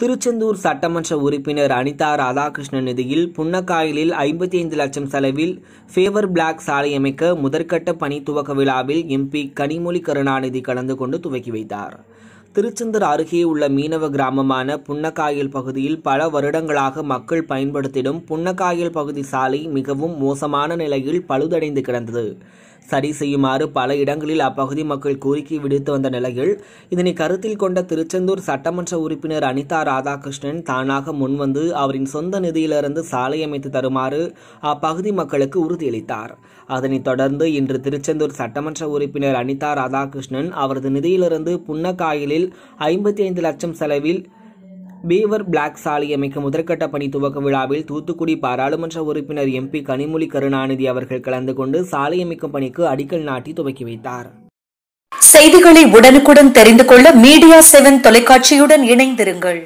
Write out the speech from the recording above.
திருச்செந்தூர் சட்டமன்ற உறுப்பினர் அனிதா ராதாகிருஷ்ணன் நிதியில் புன்னக்காயலில் ஐம்பத்தி ஐந்து லட்சம் செலவில் ஃபேவர் பிளாக் சாலை அமைக்க முதற்கட்ட பணி துவக்க விழாவில் எம்பி கனிமொழி கருணாநிதி கலந்து கொண்டு துவக்கி வைத்தார் திருச்செந்தூர் அருகே உள்ள மீனவ கிராமமான புன்னக்காயல் பகுதியில் பல வருடங்களாக மக்கள் பயன்படுத்திடும் புன்னக்காயல் பகுதி சாலை மிகவும் மோசமான நிலையில் பழுதடைந்து கிடந்தது சரி செய்யுமாறு பல இடங்களில் அப்பகுதி மக்கள் கோரிக்கை விடுத்து வந்த நிலையில் இதனை கருத்தில் கொண்ட திருச்செந்தூர் சட்டமன்ற உறுப்பினர் அனிதா ராதாகிருஷ்ணன் தானாக முன்வந்து அவரின் சொந்த நிதியிலிருந்து சாலை அமைத்து தருமாறு அப்பகுதி மக்களுக்கு உறுதியளித்தார் அதனைத் தொடர்ந்து இன்று திருச்செந்தூர் சட்டமன்ற உறுப்பினர் அனிதா ராதாகிருஷ்ணன் அவரது நிதியிலிருந்து புன்னக்காயலில் பகுதிகளில் ஐம்பத்தி ஐந்து லட்சம் செலவில் பீவர் பிளாக் சாலை அமைக்க முதற்கட்ட பணி துவக்க விழாவில் தூத்துக்குடி பாராளுமன்ற உறுப்பினர் எம்பி கனிமொழி கருணாநிதி அவர்கள் கலந்து கொண்டு சாலை அமைக்கும் பணிக்கு அடிக்கல் நாட்டி துவக்கி வைத்தார் செய்திகளை உடனுக்குடன் தெரிந்து கொள்ள மீடியா செவன் தொலைக்காட்சியுடன் இணைந்திருங்கள்